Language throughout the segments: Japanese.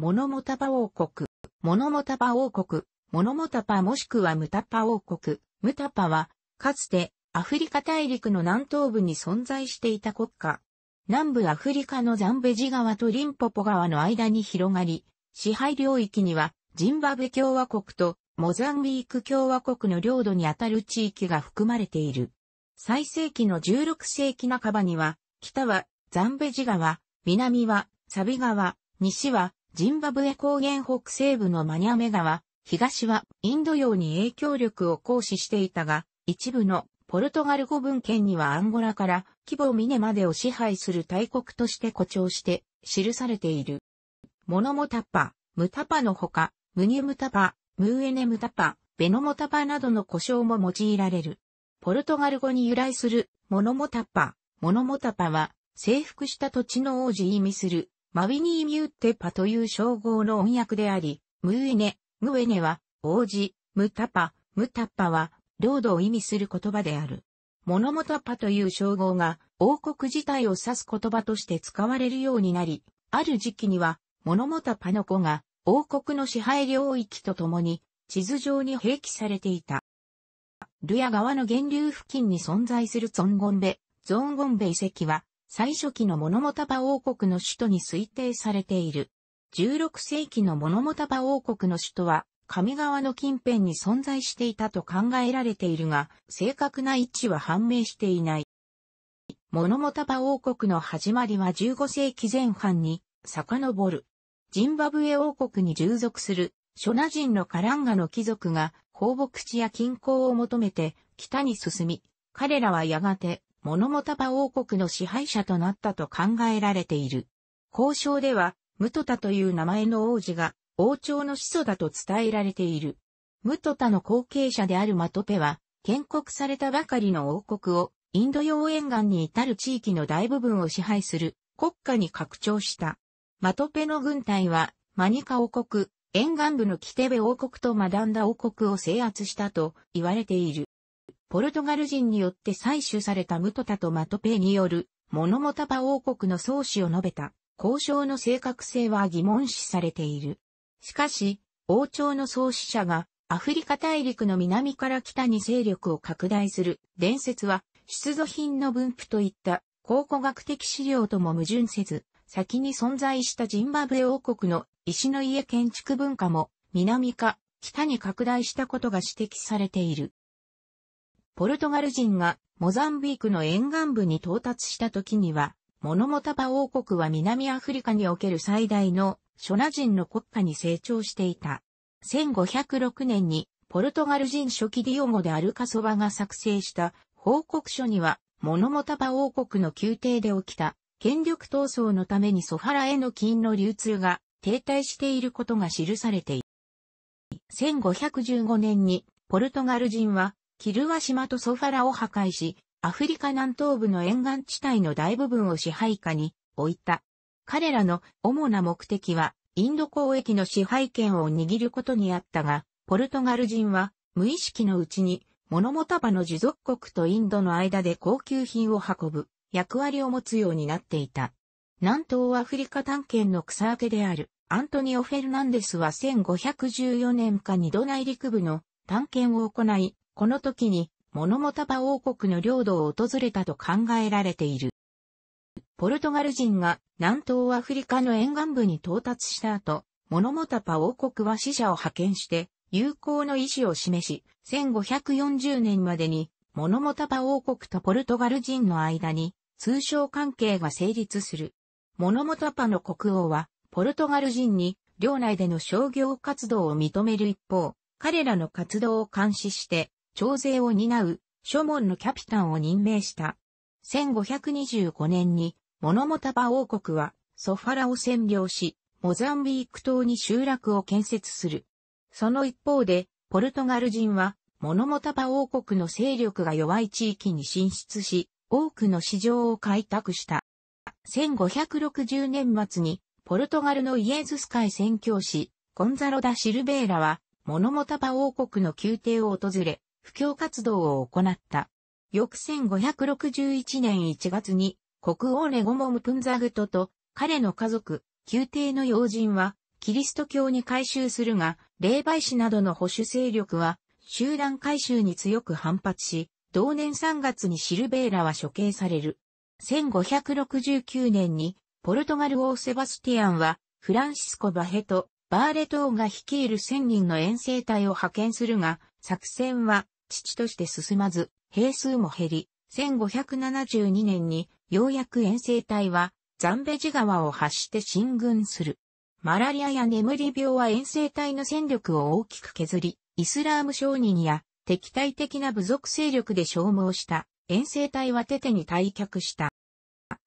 モノモタパ王国、モノモタパ王国、モノモタパもしくはムタパ王国、ムタパは、かつてアフリカ大陸の南東部に存在していた国家。南部アフリカのザンベジ川とリンポポ川の間に広がり、支配領域にはジンバブ共和国とモザンビーク共和国の領土にあたる地域が含まれている。最盛期の16世紀半ばには、北はザンベジ川、南はサビ川、西はジンバブエ高原北西部のマニャメ川、東はインド洋に影響力を行使していたが、一部のポルトガル語文献にはアンゴラから規模ミネまでを支配する大国として誇張して記されている。モノモタパ、ムタパのほか、ムニュムタパ、ムーエネムタパ、ベノモタパなどの呼称も用いられる。ポルトガル語に由来するモノモタパ、モノモタパは征服した土地の王子意味するマウィニー・ミュッテパという称号の音訳であり、ムーエネ、ウエネは、王子、ムタパ、ムタッパは、領土を意味する言葉である。モノモタパという称号が、王国自体を指す言葉として使われるようになり、ある時期には、モノモタパの子が、王国の支配領域とともに、地図上に併記されていた。ルヤ川の源流付近に存在するゾンゴンベ、ゾンゴンベ遺跡は、最初期のモノモタバ王国の首都に推定されている。16世紀のモノモタバ王国の首都は、上川の近辺に存在していたと考えられているが、正確な位置は判明していない。モノモタバ王国の始まりは15世紀前半に遡る。ジンバブエ王国に従属する、ショナ人のカランガの貴族が放牧地や近郊を求めて北に進み、彼らはやがてモノモタパ王国の支配者となったと考えられている。交渉では、ムトタという名前の王子が王朝の始祖だと伝えられている。ムトタの後継者であるマトペは、建国されたばかりの王国をインド洋沿岸に至る地域の大部分を支配する国家に拡張した。マトペの軍隊はマニカ王国、沿岸部のキテベ王国とマダンダ王国を制圧したと言われている。ポルトガル人によって採取されたムトタとマトペによる、モノモタパ王国の創始を述べた、交渉の正確性は疑問視されている。しかし、王朝の創始者が、アフリカ大陸の南から北に勢力を拡大する伝説は、出土品の分布といった考古学的資料とも矛盾せず、先に存在したジンバブエ王国の石の家建築文化も南か北に拡大したことが指摘されている。ポルトガル人がモザンビークの沿岸部に到達した時には、モノモタバ王国は南アフリカにおける最大のショナ人の国家に成長していた。1506年にポルトガル人初期ディオゴでアルカソバが作成した報告書には、モノモタバ王国の宮廷で起きた権力闘争のためにソハラへの金の流通が停滞していることが記されている。1515年にポルトガル人はキルワ島とソファラを破壊し、アフリカ南東部の沿岸地帯の大部分を支配下に置いた。彼らの主な目的は、インド交易の支配権を握ることにあったが、ポルトガル人は無意識のうちに、物も束の持続国とインドの間で高級品を運ぶ役割を持つようになっていた。南東アフリカ探検の草分けであるアントニオ・フェルナンデスは1514年か二度内陸部の探検を行い、この時に、モノモタバ王国の領土を訪れたと考えられている。ポルトガル人が南東アフリカの沿岸部に到達した後、モノモタパ王国は死者を派遣して、友好の意思を示し、1540年までに、モノモタパ王国とポルトガル人の間に、通商関係が成立する。モノモタパの国王は、ポルトガル人に、領内での商業活動を認める一方、彼らの活動を監視して、徴税を担う諸門のキャピタンを任命した。1525年にモノモタバ王国はソファラを占領し、モザンビーク島に集落を建設する。その一方で、ポルトガル人は、モノモタバ王国の勢力が弱い地域に進出し、多くの市場を開拓した。1560年末に、ポルトガルのイエズス会宣教師、ゴンザロ・ダ・シルベーラは、モノモタバ王国の宮廷を訪れ、布教活動を行った。翌1561年1月に、国王レゴモムプンザグトと彼の家族、宮廷の要人は、キリスト教に改宗するが、霊媒師などの保守勢力は、集団改宗に強く反発し、同年3月にシルベーラは処刑される。1569年に、ポルトガル王セバスティアンは、フランシスコ・バヘト、バーレ島が率いる1000人の遠征隊を派遣するが、作戦は、父として進まず、兵数も減り、1572年に、ようやく遠征隊は、ザンベジ川を発して進軍する。マラリアや眠り病は遠征隊の戦力を大きく削り、イスラーム商人や敵対的な部族勢力で消耗した遠征隊はテテに退却した。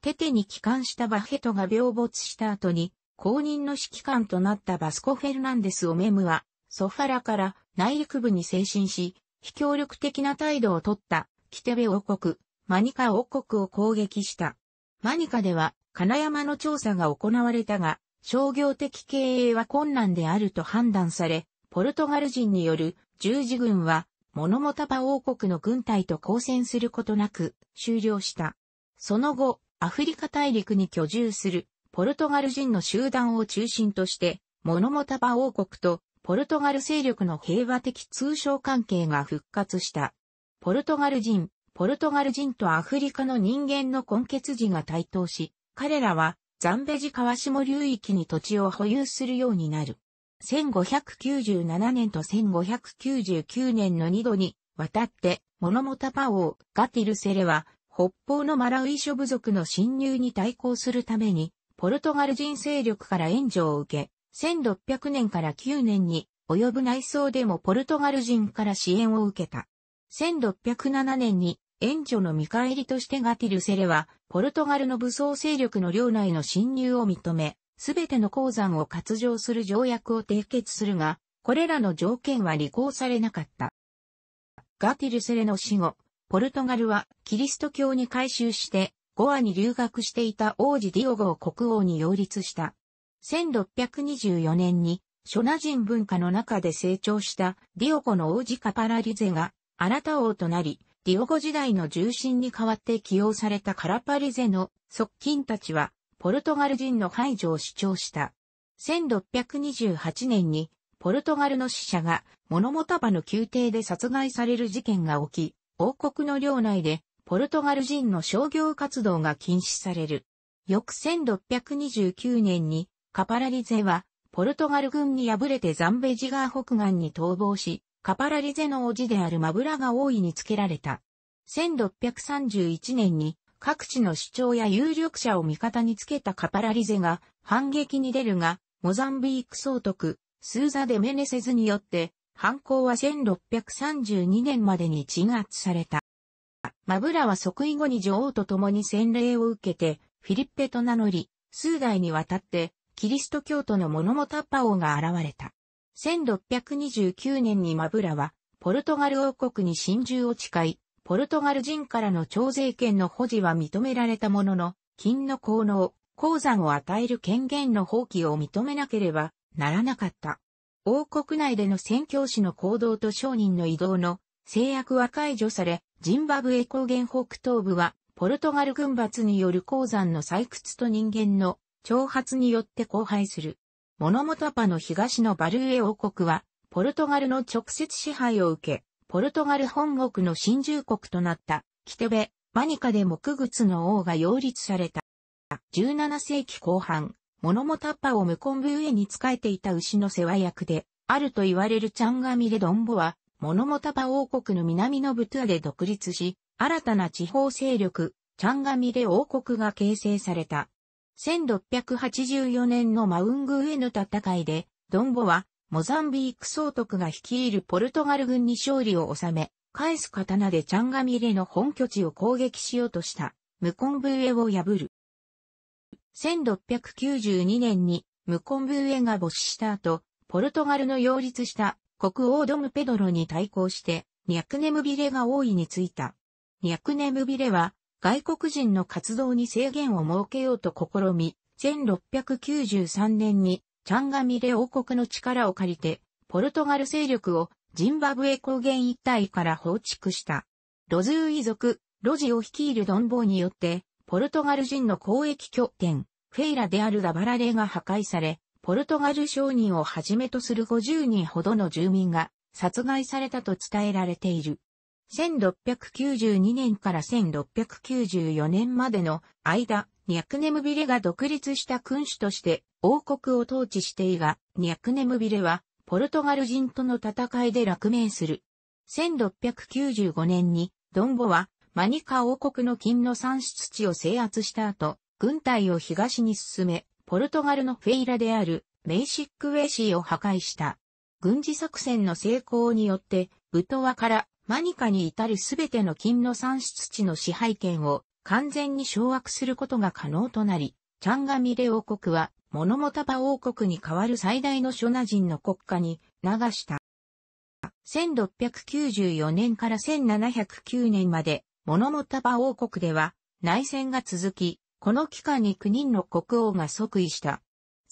テテに帰還したバヘトが病没した後に、公認の指揮官となったバスコ・フェルナンデス・オメムはソファラから内陸部に精進し、非協力的な態度をとったキテベ王国、マニカ王国を攻撃した。マニカでは金山の調査が行われたが、商業的経営は困難であると判断され、ポルトガル人による十字軍は、モノモタバ王国の軍隊と交戦することなく終了した。その後、アフリカ大陸に居住するポルトガル人の集団を中心として、モノモタバ王国とポルトガル勢力の平和的通商関係が復活した。ポルトガル人、ポルトガル人とアフリカの人間の根血児が対等し、彼らはザンベジ川下流域に土地を保有するようになる。1597年と1599年の2度に渡って、モノモタパオー、ガティルセレは、北方のマラウイ諸部族の侵入に対抗するために、ポルトガル人勢力から援助を受け、1600年から9年に及ぶ内装でもポルトガル人から支援を受けた。1607年に援助の見返りとしてガティルセレは、ポルトガルの武装勢力の領内の侵入を認め、すべての鉱山を割譲する条約を締結するが、これらの条件は履行されなかった。ガティルセレの死後、ポルトガルはキリスト教に改宗して、ゴアに留学していた王子ディオゴを国王に擁立した。1624年に、諸那人文化の中で成長したディオゴの王子カパラリゼが、アなタ王となり、ディオゴ時代の重心に代わって起用されたカラパリゼの側近たちは、ポルトガル人の排除を主張した。1628年に、ポルトガルの使者が、モノモタバの宮廷で殺害される事件が起き、王国の領内で、ポルトガル人の商業活動が禁止される。翌1629年に、カパラリゼは、ポルトガル軍に敗れてザンベジガー北岸に逃亡し、カパラリゼの叔父であるマブラが大いにつけられた。1631年に各地の主張や有力者を味方につけたカパラリゼが反撃に出るが、モザンビーク総督、スーザ・デ・メネセズによって、犯行は1632年までに鎮圧された。マブラは即位後に女王と共に洗礼を受けて、フィリッペと名乗り、数代にわたってキリスト教徒のモノモタッパ王が現れた。1629年にマブラは、ポルトガル王国に真珠を誓い、ポルトガル人からの徴税権の保持は認められたものの、金の効能、鉱山を与える権限の放棄を認めなければならなかった。王国内での宣教師の行動と商人の移動の制約は解除され、ジンバブエ高原北東部はポルトガル軍閥による鉱山の採掘と人間の挑発によって荒廃する。モノモタパの東のバルーエ王国は、ポルトガルの直接支配を受け、ポルトガル本国の新住国となった、キテベ、マニカで木靴の王が擁立された。17世紀後半、モノモタッパをムコンブーエに仕えていた牛の世話役で、あると言われるチャンガミレドンボは、モノモタパ王国の南のブトゥアで独立し、新たな地方勢力、チャンガミレ王国が形成された。1684年のマウングへの戦いで、ドンボは、モザンビーク総督が率いるポルトガル軍に勝利を収め、返す刀でチャンガミレの本拠地を攻撃しようとした、ムコンブーエを破る。1692年にムコンブーエが没した後、ポルトガルの擁立した国王ドムペドロに対抗して、ニャクネムビレが王位についた。ニャクネムビレは外国人の活動に制限を設けようと試み、1693年にチャンガミレ王国の力を借りて、ポルトガル勢力をジンバブエ高原一帯から放逐した。ロズーイ族、ロジを率いるドンボーによって、ポルトガル人の交易拠点、フェイラであるダバラレが破壊され、ポルトガル商人をはじめとする50人ほどの住民が殺害されたと伝えられている。1692年から1694年までの間、ニャクネムビレが独立した君主として王国を統治していが、ニャクネムビレはポルトガル人との戦いで落命する。1695年にドンボはマニカ王国の金の産出地を制圧した後、軍隊を東に進め、ポルトガルのフェイラであるメイシックウェイシーを破壊した。軍事作戦の成功によって、ブトワからマニカに至るすべての金の産出地の支配権を完全に掌握することが可能となり、チャンガミレ王国はモノモタバ王国に代わる最大のショナ人の国家に流した。1694年から1709年までモノモタバ王国では内戦が続き、この期間に9人の国王が即位した。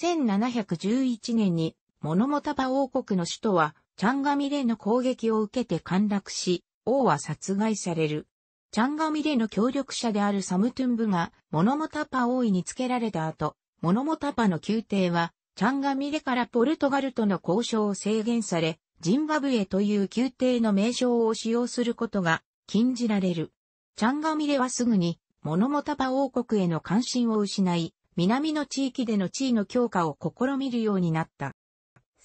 1711年にモノモタバ王国の首都はチャンガミレの攻撃を受けて陥落し、王は殺害される。チャンガミレの協力者であるサムトゥンブが、モノモタパ王位につけられた後、モノモタパの宮廷は、チャンガミレからポルトガルとの交渉を制限され、ジンバブエという宮廷の名称を使用することが禁じられる。チャンガミレはすぐに、モノモタパ王国への関心を失い、南の地域での地位の強化を試みるようになった。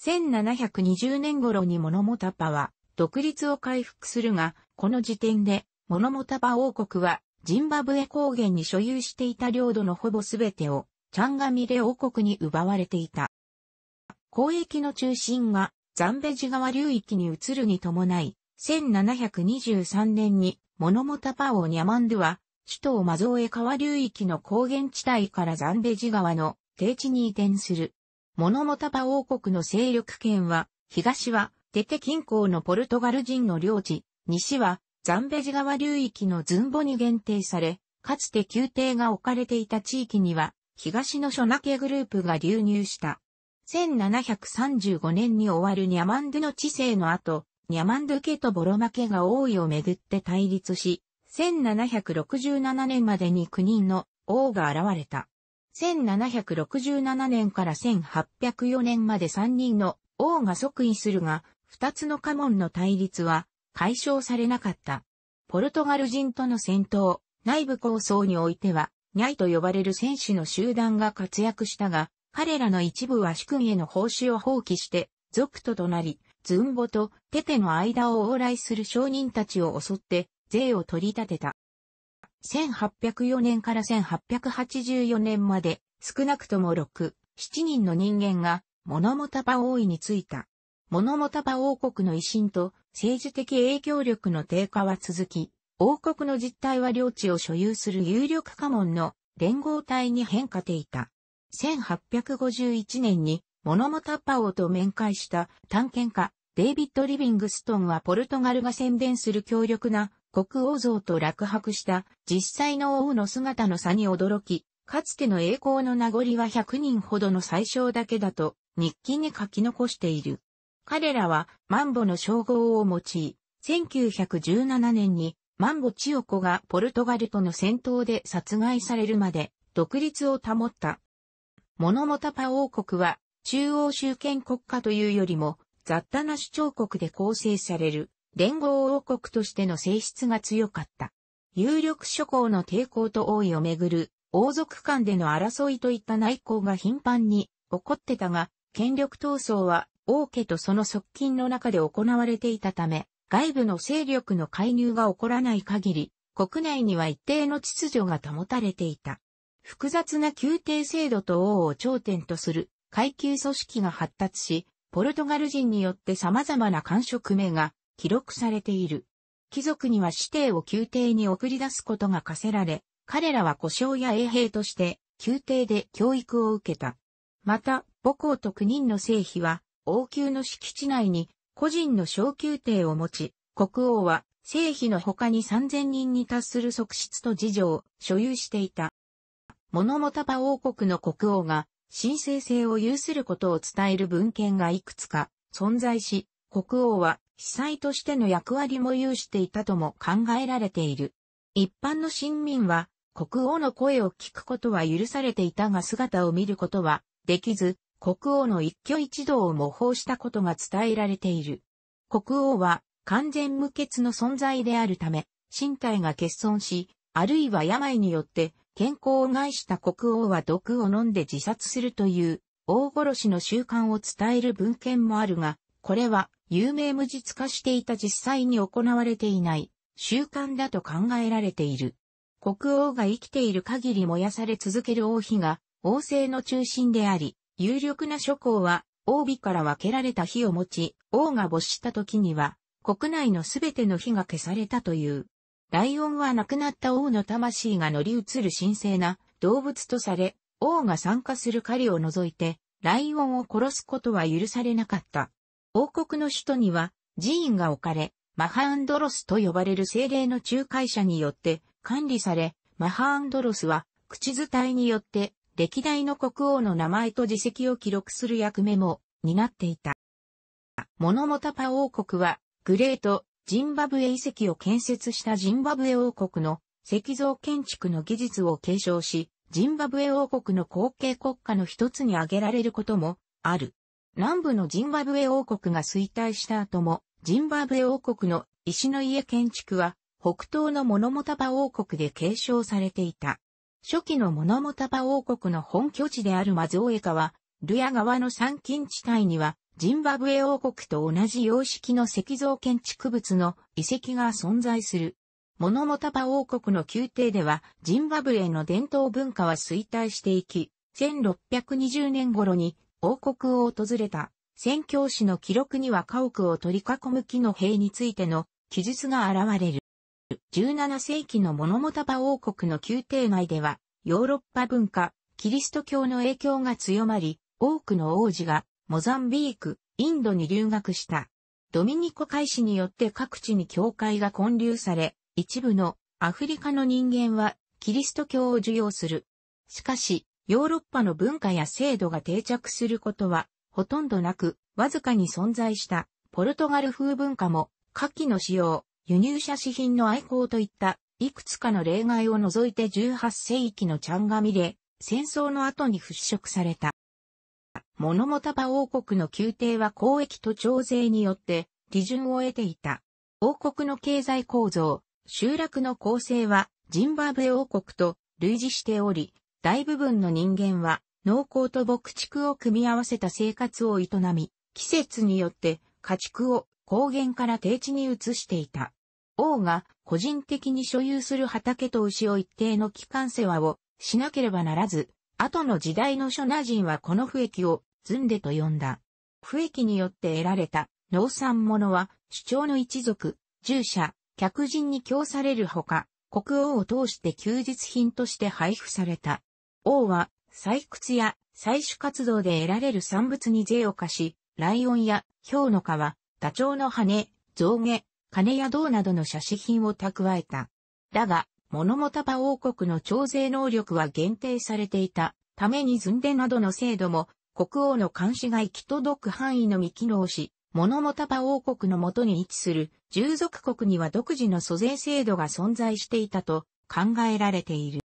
1720年頃にモノモタパは独立を回復するが、この時点でモノモタパ王国はジンバブエ高原に所有していた領土のほぼすべてをチャンガミレ王国に奪われていた。交易の中心がザンベジ川流域に移るに伴い、1723年にモノモタパ王ニャマンドゥは首都マゾエ川流域の高原地帯からザンベジ川の低地に移転する。モノモタバ王国の勢力圏は、東は、テテ近郊のポルトガル人の領地、西は、ザンベジ川流域のズンボに限定され、かつて宮廷が置かれていた地域には、東のショナケグループが流入した。1735年に終わるニャマンドゥの治世の後、ニャマンドゥ家とボロマ家が王位をめぐって対立し、1767年までに9人の王が現れた。1767年から1804年まで3人の王が即位するが、2つの家門の対立は解消されなかった。ポルトガル人との戦闘、内部構想においては、ニャイと呼ばれる戦士の集団が活躍したが、彼らの一部は主君への奉仕を放棄して、族徒となり、ズンボとテテの間を往来する商人たちを襲って、税を取り立てた。1804年から1884年まで少なくとも6、7人の人間がモノモタパ王位についた。モノモタパ王国の威信と政治的影響力の低下は続き、王国の実態は領地を所有する有力家門の連合体に変化ていた。1851年にモノモタパ王と面会した探検家デイビッド・リビングストンはポルトガルが宣伝する強力な国王像と落泊した実際の王の姿の差に驚き、かつての栄光の名残は100人ほどの最小だけだと日記に書き残している。彼らはマンボの称号を用い、1917年にマンボ千代子がポルトガルとの戦闘で殺害されるまで独立を保った。モノモタパ王国は中央集権国家というよりも雑多な主張国で構成される連合王国としての性質が強かった。有力諸侯の抵抗と王位をめぐる王族間での争いといった内向が頻繁に起こってたが、権力闘争は王家とその側近の中で行われていたため、外部の勢力の介入が起こらない限り、国内には一定の秩序が保たれていた。複雑な宮廷制度と王を頂点とする階級組織が発達し、ポルトガル人によって様々な官職名が記録されている。貴族には指弟を宮廷に送り出すことが課せられ、彼らは故障や衛兵として宮廷で教育を受けた。また、母校と9人の聖妃は、王宮の敷地内に個人の小宮廷を持ち、国王は聖妃の他に3000人に達する側室と事情を所有していた。モノモタバ王国の国王が神聖性を有することを伝える文献がいくつか存在し、国王は司祭としての役割も有していたとも考えられている。一般の臣民は、国王の声を聞くことは許されていたが姿を見ることはできず、国王の一挙一動を模倣したことが伝えられている。国王は完全無欠の存在であるため、身体が欠損し、あるいは病によって健康を害した国王は毒を飲んで自殺するという、大殺しの習慣を伝える文献もあるが、これは有名無実化していた実際に行われていない習慣だと考えられている。国王が生きている限り燃やされ続ける王妃が王政の中心であり、有力な諸侯は王妃から分けられた火を持ち、王が没した時には国内のすべての火が消されたという。ライオンは亡くなった王の魂が乗り移る神聖な動物とされ、王が参加する狩りを除いて、ライオンを殺すことは許されなかった。王国の首都には寺院が置かれ、マハアンドロスと呼ばれる精霊の仲介者によって管理され、マハアンドロスは口伝いによって歴代の国王の名前と自席を記録する役目も担っていた。モノモタパ王国はグレートジンバブエ遺跡を建設したジンバブエ王国の石像建築の技術を継承し、ジンバブエ王国の後継国家の一つに挙げられることもある。南部のジンバブエ王国が衰退した後も、ジンバブエ王国の石の家建築は、北東のモノモタバ王国で継承されていた。初期のモノモタバ王国の本拠地であるマズオエカは、ルヤ川の山近地帯には、ジンバブエ王国と同じ様式の石像建築物の遺跡が存在する。モノモタバ王国の宮廷では、ジンバブエの伝統文化は衰退していき、1620年頃に王国を訪れた、宣教師の記録には家屋を取り囲む木の兵についての記述が現れる。17世紀のモノモタバ王国の宮廷内では、ヨーロッパ文化、キリスト教の影響が強まり、多くの王子がモザンビーク、インドに留学した。ドミニコ開始によって各地に教会が建立され、一部のアフリカの人間はキリスト教を授業する。しかし、ヨーロッパの文化や制度が定着することは、ほとんどなく、わずかに存在したポルトガル風文化も、夏季の使用、輸入者資品の愛好といった、いくつかの例外を除いて18世紀のチャンガミで、戦争の後に払拭された。モノモタバ王国の宮廷は交易と徴税によって、利潤を得ていた。王国の経済構造、集落の構成は、ジンバブエ王国と類似しており、大部分の人間は農耕と牧畜を組み合わせた生活を営み、季節によって家畜を高原から低地に移していた。王が個人的に所有する畑と牛を一定の期間世話をしなければならず、後の時代の諸那人はこの不益をズんでと呼んだ。不益によって得られた農産物は主張の一族、従者、客人に供されるほか、国王を通して休日品として配布された。王は採掘や採取活動で得られる産物に税を課し、ライオンやウの皮、ダチョウの羽、象牙、金や銅などの写真品を蓄えた。だが、モノモタパ王国の徴税能力は限定されていたためにズンデなどの制度も国王の監視が行き届く範囲のみ機能し、モノモタパ王国のもとに位置する従属国には独自の租税制度が存在していたと考えられている。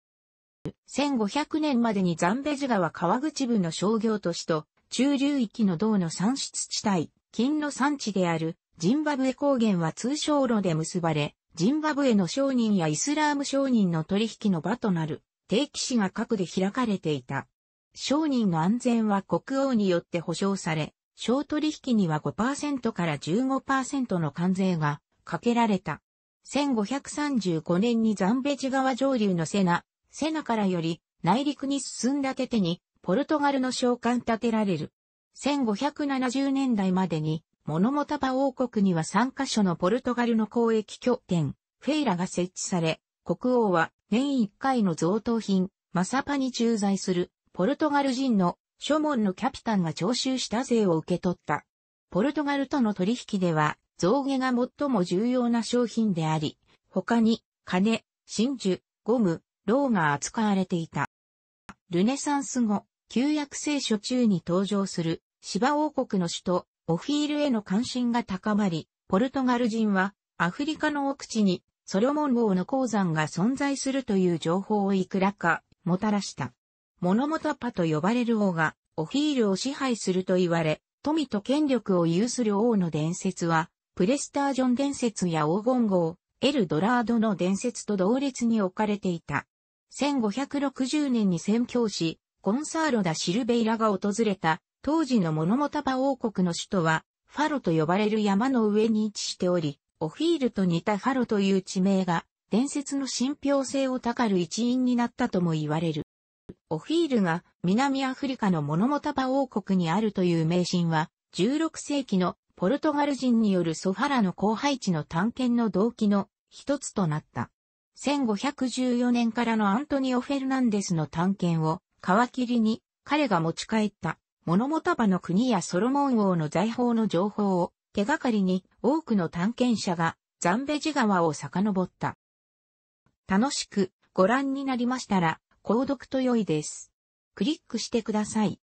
1500年までにザンベジ川川口部の商業都市と中流域の銅の産出地帯、金の産地であるジンバブエ高原は通商路で結ばれ、ジンバブエの商人やイスラーム商人の取引の場となる定期市が各で開かれていた。商人の安全は国王によって保障され、商取引には5%から15%の関税がかけられた。1535年にザンベジ川上流のセナ、セナからより内陸に進んだテテにポルトガルの召喚立てられる。1570年代までにモノモタパ王国には3カ所のポルトガルの交易拠点、フェイラが設置され、国王は年1回の贈答品、マサパに駐在するポルトガル人の諸門のキャピタンが徴収した税を受け取った。ポルトガルとの取引では、象牙が最も重要な商品であり、他に、金、真珠、ゴム、ーが扱われていた。ルネサンス後、旧約聖書中に登場する芝王国の首都オフィールへの関心が高まり、ポルトガル人はアフリカの奥地にソロモン王の鉱山が存在するという情報をいくらかもたらした。モノモタパと呼ばれる王がオフィールを支配すると言われ、富と権力を有する王の伝説は、プレスタージョン伝説や黄金号、エルドラードの伝説と同列に置かれていた。1560年に宣教師、ゴンサーロ・ダ・シルベイラが訪れた、当時のモノモタパ王国の首都は、ファロと呼ばれる山の上に位置しており、オフィールと似たファロという地名が、伝説の信憑性を高る一因になったとも言われる。オフィールが南アフリカのモノモタパ王国にあるという迷信は、16世紀のポルトガル人によるソファラの荒廃地の探検の動機の一つとなった。1514年からのアントニオ・フェルナンデスの探検を皮切りに彼が持ち帰った物も束の国やソロモン王の財宝の情報を手がかりに多くの探検者がザンベジ川を遡った。楽しくご覧になりましたら購読と良いです。クリックしてください。